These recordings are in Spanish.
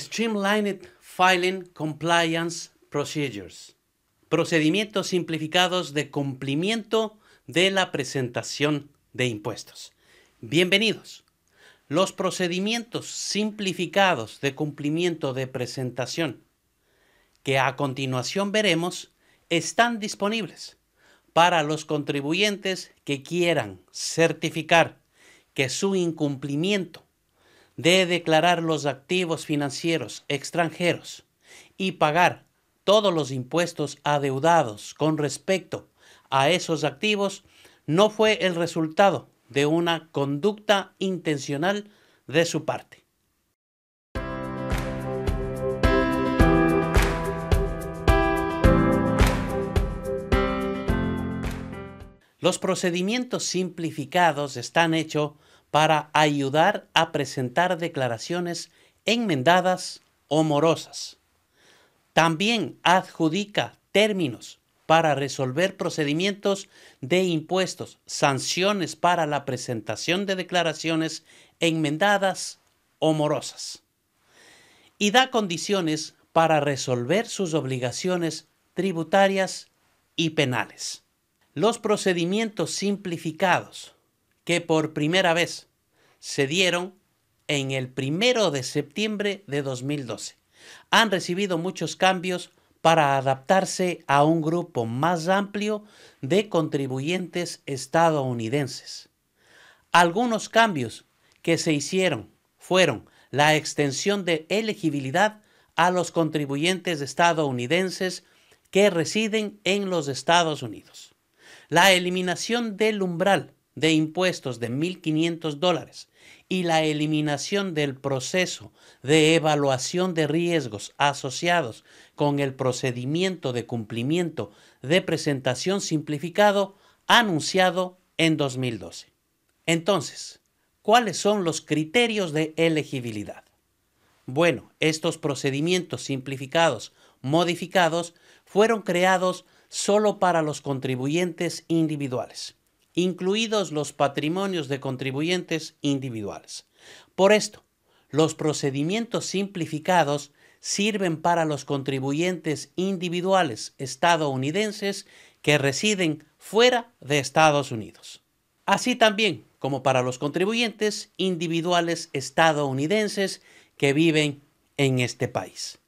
Streamlined Filing Compliance Procedures. Procedimientos simplificados de cumplimiento de la presentación de impuestos. Bienvenidos. Los procedimientos simplificados de cumplimiento de presentación que a continuación veremos están disponibles para los contribuyentes que quieran certificar que su incumplimiento de declarar los activos financieros extranjeros y pagar todos los impuestos adeudados con respecto a esos activos no fue el resultado de una conducta intencional de su parte. Los procedimientos simplificados están hechos para ayudar a presentar declaraciones enmendadas o morosas. También adjudica términos para resolver procedimientos de impuestos, sanciones para la presentación de declaraciones enmendadas o morosas. Y da condiciones para resolver sus obligaciones tributarias y penales. Los procedimientos simplificados que por primera vez se dieron en el primero de septiembre de 2012. Han recibido muchos cambios para adaptarse a un grupo más amplio de contribuyentes estadounidenses. Algunos cambios que se hicieron fueron la extensión de elegibilidad a los contribuyentes estadounidenses que residen en los Estados Unidos, la eliminación del umbral de impuestos de 1.500 dólares y la eliminación del proceso de evaluación de riesgos asociados con el procedimiento de cumplimiento de presentación simplificado anunciado en 2012. Entonces, ¿cuáles son los criterios de elegibilidad? Bueno, estos procedimientos simplificados modificados fueron creados solo para los contribuyentes individuales incluidos los patrimonios de contribuyentes individuales. Por esto, los procedimientos simplificados sirven para los contribuyentes individuales estadounidenses que residen fuera de Estados Unidos. Así también como para los contribuyentes individuales estadounidenses que viven en este país.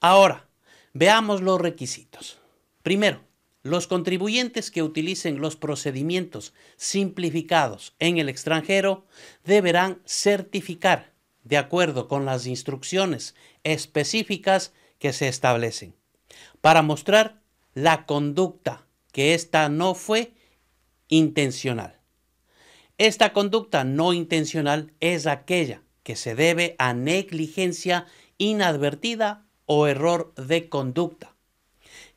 Ahora, veamos los requisitos. Primero, los contribuyentes que utilicen los procedimientos simplificados en el extranjero deberán certificar, de acuerdo con las instrucciones específicas que se establecen, para mostrar la conducta que ésta no fue intencional. Esta conducta no intencional es aquella que se debe a negligencia inadvertida o error de conducta,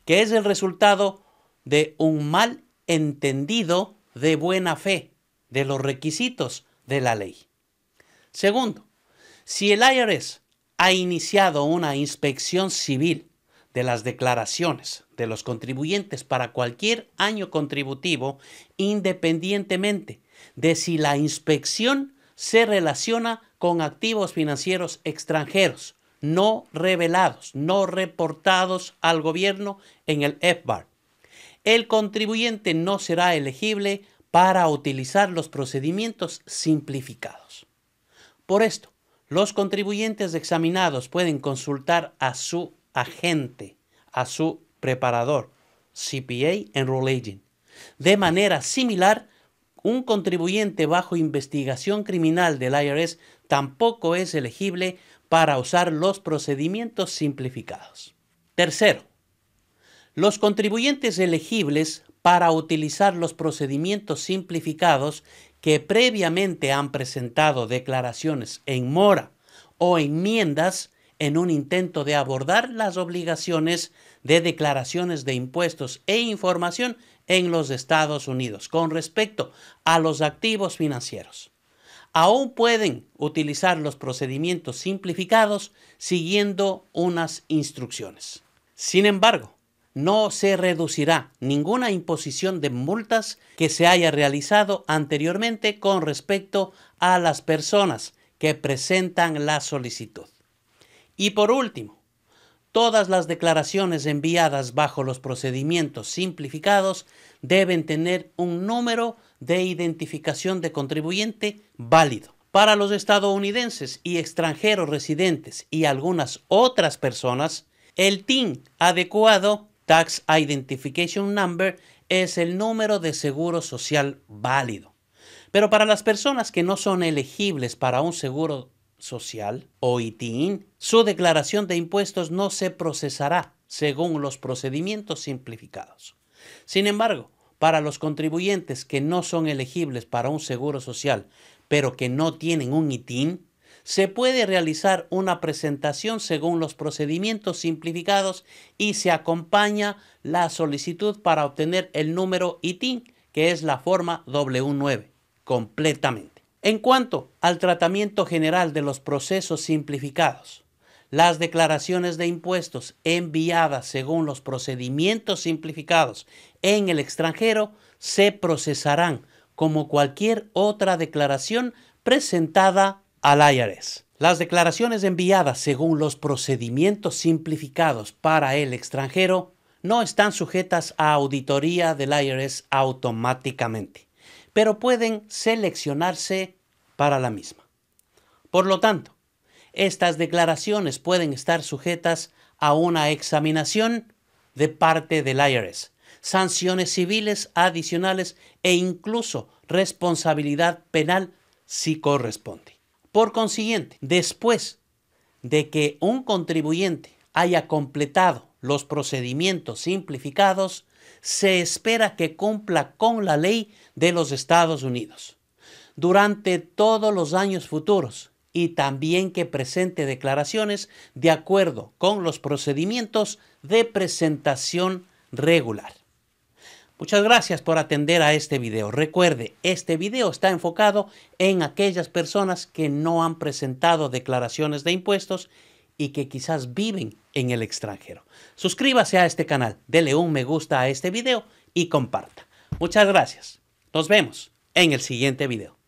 que es el resultado de un mal entendido de buena fe de los requisitos de la ley. Segundo, si el IRS ha iniciado una inspección civil de las declaraciones de los contribuyentes para cualquier año contributivo, independientemente de si la inspección se relaciona con activos financieros extranjeros no revelados, no reportados al gobierno en el FBAR el contribuyente no será elegible para utilizar los procedimientos simplificados. Por esto, los contribuyentes examinados pueden consultar a su agente, a su preparador, CPA Rule Agent. De manera similar, un contribuyente bajo investigación criminal del IRS tampoco es elegible para usar los procedimientos simplificados. Tercero, los contribuyentes elegibles para utilizar los procedimientos simplificados que previamente han presentado declaraciones en mora o enmiendas en un intento de abordar las obligaciones de declaraciones de impuestos e información en los Estados Unidos con respecto a los activos financieros. Aún pueden utilizar los procedimientos simplificados siguiendo unas instrucciones. Sin embargo, no se reducirá ninguna imposición de multas que se haya realizado anteriormente con respecto a las personas que presentan la solicitud. Y por último, todas las declaraciones enviadas bajo los procedimientos simplificados deben tener un número de identificación de contribuyente válido. Para los estadounidenses y extranjeros residentes y algunas otras personas, el TIN adecuado Tax Identification Number es el número de seguro social válido. Pero para las personas que no son elegibles para un seguro social o ITIN, su declaración de impuestos no se procesará según los procedimientos simplificados. Sin embargo, para los contribuyentes que no son elegibles para un seguro social, pero que no tienen un ITIN, se puede realizar una presentación según los procedimientos simplificados y se acompaña la solicitud para obtener el número ITIN, que es la forma W9, completamente. En cuanto al tratamiento general de los procesos simplificados, las declaraciones de impuestos enviadas según los procedimientos simplificados en el extranjero se procesarán como cualquier otra declaración presentada al Las declaraciones enviadas según los procedimientos simplificados para el extranjero no están sujetas a auditoría del IRS automáticamente, pero pueden seleccionarse para la misma. Por lo tanto, estas declaraciones pueden estar sujetas a una examinación de parte del IRS, sanciones civiles adicionales e incluso responsabilidad penal si corresponde. Por consiguiente, después de que un contribuyente haya completado los procedimientos simplificados, se espera que cumpla con la ley de los Estados Unidos durante todos los años futuros y también que presente declaraciones de acuerdo con los procedimientos de presentación regular. Muchas gracias por atender a este video. Recuerde, este video está enfocado en aquellas personas que no han presentado declaraciones de impuestos y que quizás viven en el extranjero. Suscríbase a este canal, dele un me gusta a este video y comparta. Muchas gracias. Nos vemos en el siguiente video.